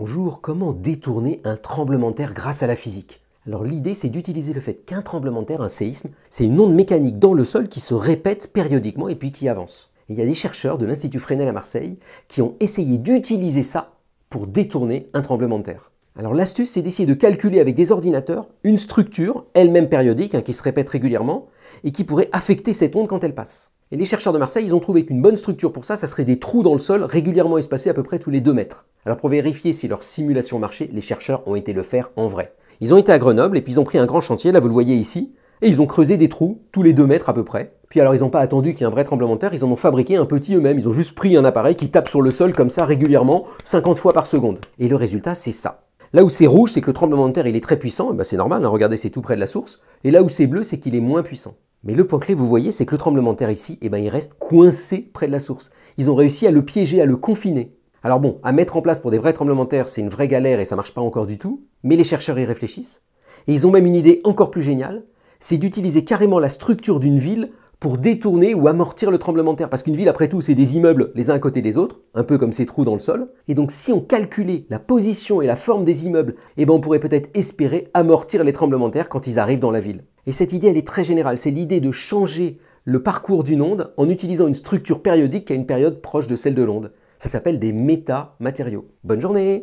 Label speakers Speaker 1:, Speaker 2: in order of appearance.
Speaker 1: Bonjour, comment détourner un tremblement de terre grâce à la physique Alors l'idée c'est d'utiliser le fait qu'un tremblement de terre, un séisme, c'est une onde mécanique dans le sol qui se répète périodiquement et puis qui avance. il y a des chercheurs de l'Institut Fresnel à Marseille qui ont essayé d'utiliser ça pour détourner un tremblement de terre. Alors l'astuce c'est d'essayer de calculer avec des ordinateurs une structure, elle-même périodique, hein, qui se répète régulièrement, et qui pourrait affecter cette onde quand elle passe. Et les chercheurs de Marseille, ils ont trouvé qu'une bonne structure pour ça, ça serait des trous dans le sol régulièrement espacés à peu près tous les 2 mètres. Alors pour vérifier si leur simulation marchait, les chercheurs ont été le faire en vrai. Ils ont été à Grenoble et puis ils ont pris un grand chantier, là vous le voyez ici, et ils ont creusé des trous tous les 2 mètres à peu près. Puis alors ils n'ont pas attendu qu'il y ait un vrai tremblement de terre, ils en ont fabriqué un petit eux-mêmes, ils ont juste pris un appareil qui tape sur le sol comme ça régulièrement 50 fois par seconde. Et le résultat c'est ça. Là où c'est rouge, c'est que le tremblement de terre il est très puissant, eh ben, c'est normal, hein, regardez c'est tout près de la source, et là où c'est bleu, c'est qu'il est moins puissant. Mais le point clé, vous voyez, c'est que le tremblement de terre ici, eh ben, il reste coincé près de la source. Ils ont réussi à le piéger, à le confiner. Alors bon, à mettre en place pour des vrais tremblements de terre, c'est une vraie galère et ça marche pas encore du tout, mais les chercheurs y réfléchissent. Et ils ont même une idée encore plus géniale, c'est d'utiliser carrément la structure d'une ville pour détourner ou amortir le tremblement de terre. Parce qu'une ville, après tout, c'est des immeubles les uns à côté des autres, un peu comme ces trous dans le sol. Et donc, si on calculait la position et la forme des immeubles, eh ben, on pourrait peut-être espérer amortir les tremblements de terre quand ils arrivent dans la ville. Et cette idée, elle est très générale. C'est l'idée de changer le parcours d'une onde en utilisant une structure périodique qui a une période proche de celle de l'onde. Ça s'appelle des métamatériaux. Bonne journée